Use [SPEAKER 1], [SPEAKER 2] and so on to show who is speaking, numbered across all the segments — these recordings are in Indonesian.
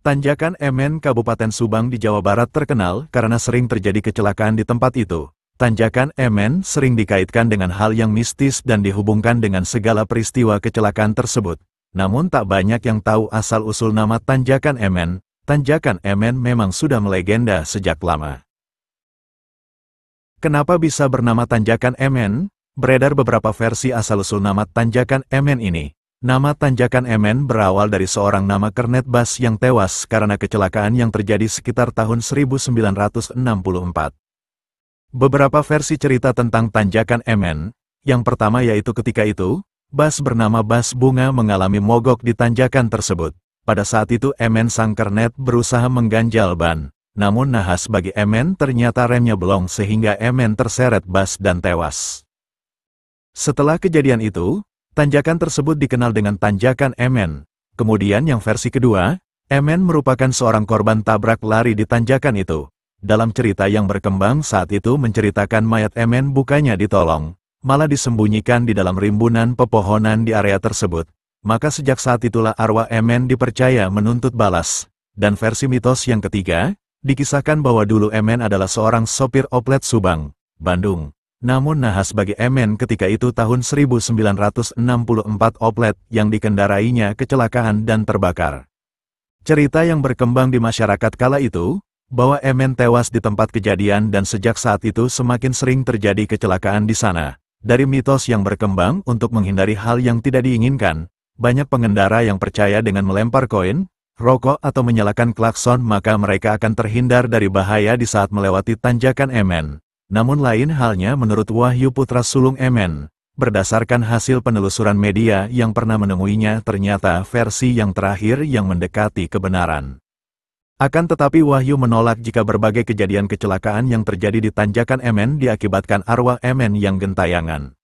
[SPEAKER 1] Tanjakan MN Kabupaten Subang di Jawa Barat terkenal karena sering terjadi kecelakaan di tempat itu. Tanjakan MN sering dikaitkan dengan hal yang mistis dan dihubungkan dengan segala peristiwa kecelakaan tersebut. Namun tak banyak yang tahu asal-usul nama Tanjakan MN. Tanjakan MN memang sudah melegenda sejak lama. Kenapa bisa bernama Tanjakan MN? Beredar beberapa versi asal-usul nama Tanjakan MN ini. Nama tanjakan MN berawal dari seorang nama Kernet Bas yang tewas karena kecelakaan yang terjadi sekitar tahun 1964. Beberapa versi cerita tentang tanjakan MN, yang pertama yaitu ketika itu, Bas bernama Bas Bunga mengalami mogok di tanjakan tersebut. Pada saat itu MN sang Kernet berusaha mengganjal ban, namun nahas bagi MN ternyata remnya belong sehingga MN terseret Bas dan tewas. Setelah kejadian itu, Tanjakan tersebut dikenal dengan tanjakan Emen. Kemudian yang versi kedua, Emen merupakan seorang korban tabrak lari di tanjakan itu. Dalam cerita yang berkembang saat itu menceritakan mayat Emen bukannya ditolong, malah disembunyikan di dalam rimbunan pepohonan di area tersebut. Maka sejak saat itulah arwah Emen dipercaya menuntut balas. Dan versi mitos yang ketiga, dikisahkan bahwa dulu Emen adalah seorang sopir oplet Subang, Bandung. Namun nahas bagi Emen ketika itu tahun 1964 Oplet yang dikendarainya kecelakaan dan terbakar. Cerita yang berkembang di masyarakat kala itu, bahwa Emen tewas di tempat kejadian dan sejak saat itu semakin sering terjadi kecelakaan di sana. Dari mitos yang berkembang untuk menghindari hal yang tidak diinginkan, banyak pengendara yang percaya dengan melempar koin, rokok atau menyalakan klakson maka mereka akan terhindar dari bahaya di saat melewati tanjakan Emen. Namun lain halnya menurut Wahyu Putra Sulung Emen, berdasarkan hasil penelusuran media yang pernah menemuinya ternyata versi yang terakhir yang mendekati kebenaran. Akan tetapi Wahyu menolak jika berbagai kejadian kecelakaan yang terjadi di tanjakan Emen diakibatkan arwah Emen yang gentayangan.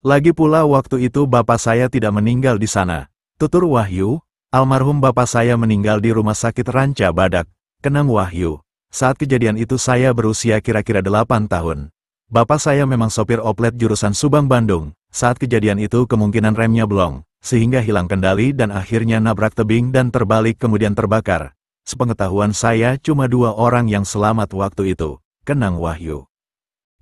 [SPEAKER 1] Lagi pula waktu itu bapak saya tidak meninggal di sana. Tutur Wahyu, almarhum bapak saya meninggal di rumah sakit Ranca Badak, Kenang Wahyu. Saat kejadian itu saya berusia kira-kira 8 tahun. Bapak saya memang sopir oplet jurusan Subang Bandung. Saat kejadian itu kemungkinan remnya blong, sehingga hilang kendali dan akhirnya nabrak tebing dan terbalik kemudian terbakar. Sepengetahuan saya cuma dua orang yang selamat waktu itu, Kenang Wahyu.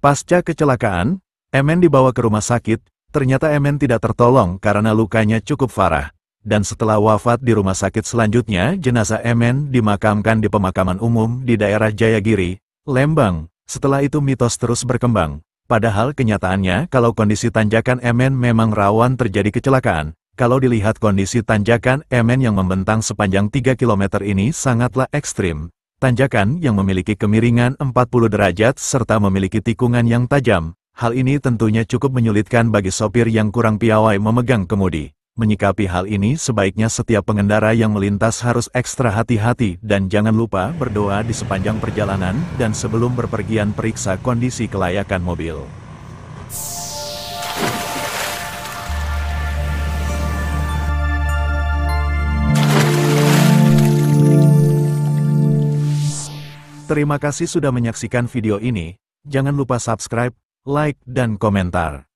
[SPEAKER 1] Pasca kecelakaan, Emen dibawa ke rumah sakit, ternyata Emen tidak tertolong karena lukanya cukup parah dan setelah wafat di rumah sakit selanjutnya jenazah Emen dimakamkan di pemakaman umum di daerah Jayagiri, Lembang. Setelah itu mitos terus berkembang. Padahal kenyataannya kalau kondisi tanjakan Emen memang rawan terjadi kecelakaan. Kalau dilihat kondisi tanjakan Emen yang membentang sepanjang 3 km ini sangatlah ekstrim. Tanjakan yang memiliki kemiringan 40 derajat serta memiliki tikungan yang tajam. Hal ini tentunya cukup menyulitkan bagi sopir yang kurang piawai memegang kemudi. Menyikapi hal ini sebaiknya setiap pengendara yang melintas harus ekstra hati-hati dan jangan lupa berdoa di sepanjang perjalanan dan sebelum berpergian periksa kondisi kelayakan mobil. Terima kasih sudah menyaksikan video ini, jangan lupa subscribe, like, dan komentar.